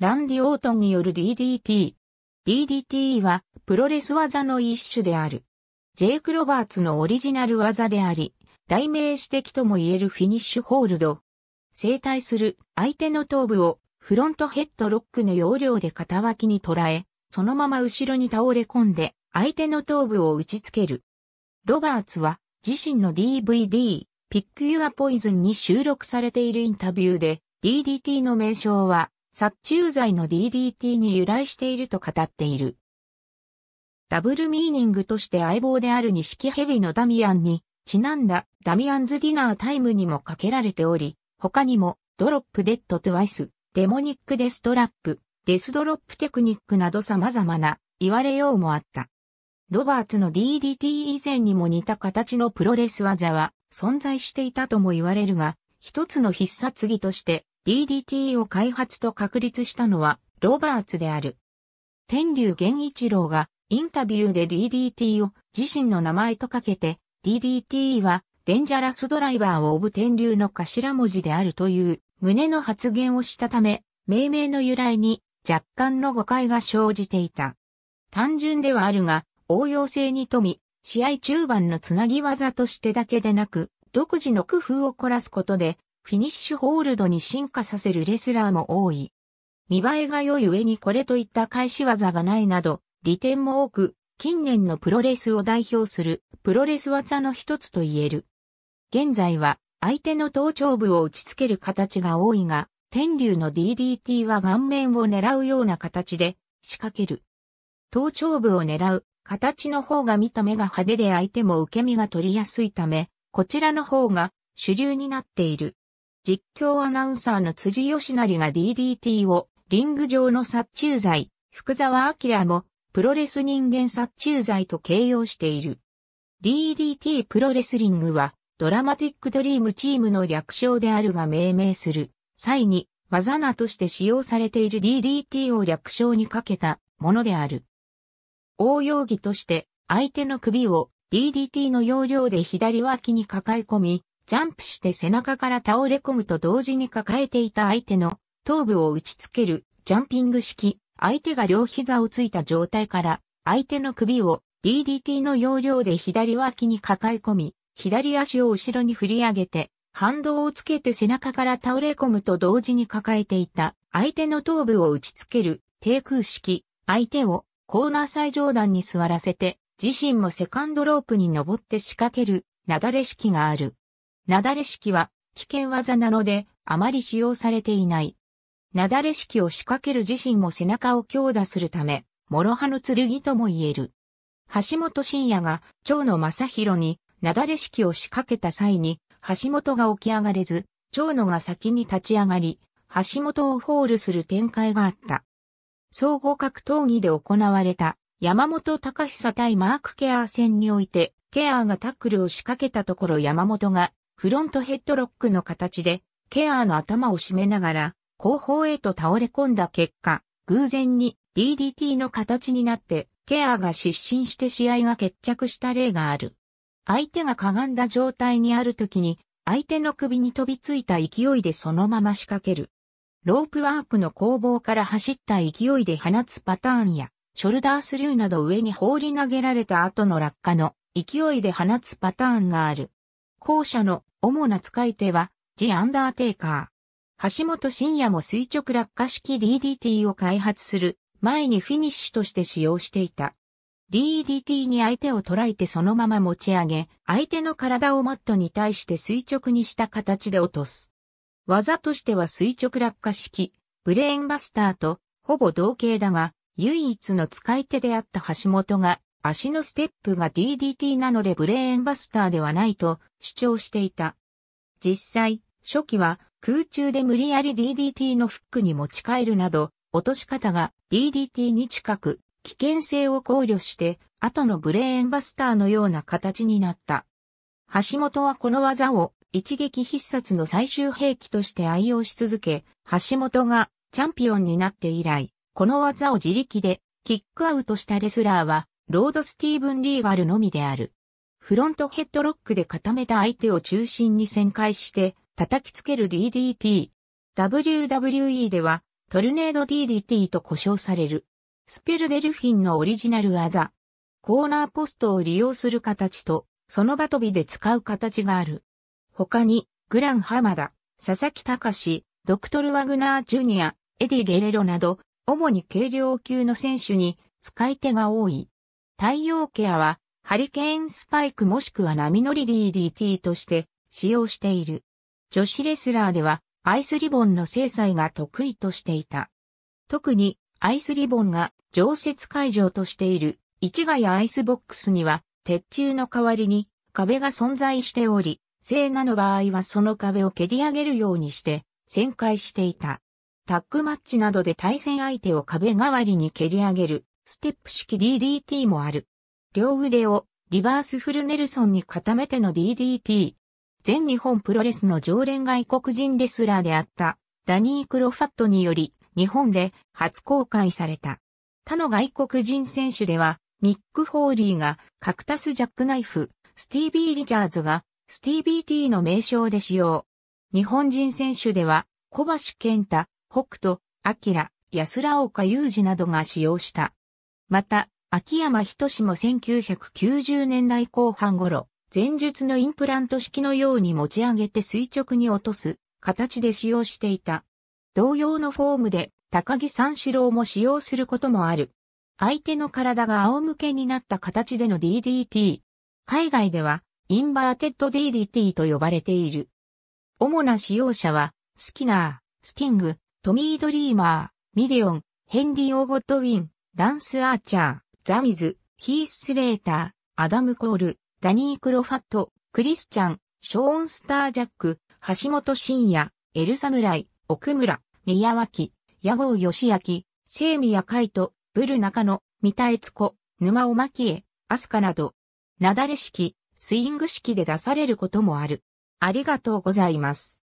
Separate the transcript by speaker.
Speaker 1: ランディ・オートンによる DDT。DDT はプロレス技の一種である。ジェイク・ロバーツのオリジナル技であり、代名詞的とも言えるフィニッシュホールド。生態する相手の頭部をフロントヘッドロックの要領で肩脇に捉え、そのまま後ろに倒れ込んで相手の頭部を打ちつける。ロバーツは自身の DVD、ピック・ユア・ポイズンに収録されているインタビューで、DDT の名称は、殺虫剤の DDT に由来していると語っている。ダブルミーニングとして相棒である錦蛇のダミアンに、ちなんだダミアンズディナータイムにもかけられており、他にもドロップデッドトゥワイス、デモニックデストラップ、デスドロップテクニックなど様々な言われようもあった。ロバーツの DDT 以前にも似た形のプロレス技は存在していたとも言われるが、一つの必殺技として DDT を開発と確立したのはロバーツである。天竜源一郎がインタビューで DDT を自身の名前とかけて DDT はデンジャラスドライバーをオブ天竜の頭文字であるという胸の発言をしたため命名の由来に若干の誤解が生じていた。単純ではあるが応用性に富み試合中盤のつなぎ技としてだけでなく独自の工夫を凝らすことでフィニッシュホールドに進化させるレスラーも多い。見栄えが良い上にこれといった返し技がないなど、利点も多く、近年のプロレスを代表するプロレス技の一つと言える。現在は相手の頭頂部を打ち付ける形が多いが、天竜の DDT は顔面を狙うような形で仕掛ける。頭頂部を狙う形の方が見た目が派手で相手も受け身が取りやすいため、こちらの方が主流になっている。実況アナウンサーの辻義成が DDT をリング上の殺虫剤、福沢明もプロレス人間殺虫剤と形容している。DDT プロレスリングはドラマティックドリームチームの略称であるが命名する際に技名として使用されている DDT を略称にかけたものである。応用技として相手の首を DDT の要領で左脇に抱え込み、ジャンプして背中から倒れ込むと同時に抱えていた相手の頭部を打ちつけるジャンピング式、相手が両膝をついた状態から相手の首を DDT の要領で左脇に抱え込み、左足を後ろに振り上げて、反動をつけて背中から倒れ込むと同時に抱えていた相手の頭部を打ちつける低空式、相手をコーナー最上段に座らせて、自身もセカンドロープに登って仕掛ける、なだれ式がある。なだれ式は危険技なのであまり使用されていない。なだれ式を仕掛ける自身も背中を強打するため、諸刃の剣とも言える。橋本真也が蝶野正宏になだれ式を仕掛けた際に、橋本が起き上がれず、蝶野が先に立ち上がり、橋本をホールする展開があった。総合格闘技で行われた山本隆久対マークケア戦において、ケアがタックルを仕掛けたところ山本がフロントヘッドロックの形で、ケアーの頭を締めながら、後方へと倒れ込んだ結果、偶然に DDT の形になって、ケアーが失神して試合が決着した例がある。相手がかがんだ状態にある時に、相手の首に飛びついた勢いでそのまま仕掛ける。ロープワークの攻防から走った勢いで放つパターンや、ショルダースルーなど上に放り投げられた後の落下の勢いで放つパターンがある。後者の主な使い手は、ジ・アンダーテイカー。橋本真也も垂直落下式 DDT を開発する前にフィニッシュとして使用していた。DDT に相手を捉えてそのまま持ち上げ、相手の体をマットに対して垂直にした形で落とす。技としては垂直落下式、ブレーンバスターとほぼ同型だが、唯一の使い手であった橋本が、足のステップが DDT なのでブレーンバスターではないと主張していた。実際、初期は空中で無理やり DDT のフックに持ち帰るなど、落とし方が DDT に近く、危険性を考慮して、後のブレーンバスターのような形になった。橋本はこの技を一撃必殺の最終兵器として愛用し続け、橋本がチャンピオンになって以来、この技を自力でキックアウトしたレスラーは、ロード・スティーブン・リーガルのみである。フロントヘッドロックで固めた相手を中心に旋回して叩きつける DDT。WWE ではトルネード DDT と呼称される。スペルデルフィンのオリジナル技。コーナーポストを利用する形と、その場飛びで使う形がある。他に、グランハマダ、佐々木隆、ドクトル・ワグナー・ジュニア、エディ・ゲレロなど、主に軽量級の選手に使い手が多い。太陽ケアはハリケーンスパイクもしくは波乗り DDT として使用している。女子レスラーではアイスリボンの制裁が得意としていた。特にアイスリボンが常設会場としている市ヶ谷アイスボックスには鉄柱の代わりに壁が存在しており、聖なの場合はその壁を蹴り上げるようにして旋回していた。タックマッチなどで対戦相手を壁代わりに蹴り上げるステップ式 DDT もある。両腕をリバースフルネルソンに固めての DDT。全日本プロレスの常連外国人レスラーであったダニー・クロファットにより日本で初公開された。他の外国人選手ではミック・ホーリーがカクタス・ジャックナイフ、スティービー・リチャーズがスティービー・ティーの名称で使用。日本人選手では小橋健太、北斗、明、安良岡雄二などが使用した。また、秋山仁志も1990年代後半頃、前述のインプラント式のように持ち上げて垂直に落とす形で使用していた。同様のフォームで高木三四郎も使用することもある。相手の体が仰向けになった形での DDT。海外ではインバーテッド DDT と呼ばれている。主な使用者はスキナー、スティング、トミー・ドリーマー、ミディオン、ヘンリー・オーゴッドウィン、ランス・アーチャー。ザミズ、ヒース・レーター、アダム・コール、ダニー・クロファット、クリスチャン、ショーン・スター・ジャック、橋本真也、エル・サムライ、奥村、宮脇、屋号義明、聖宮海斗、ブル中野、三田悦子、沼尾牧江、飛鳥など、なだれ式、スイング式で出されることもある。ありがとうございます。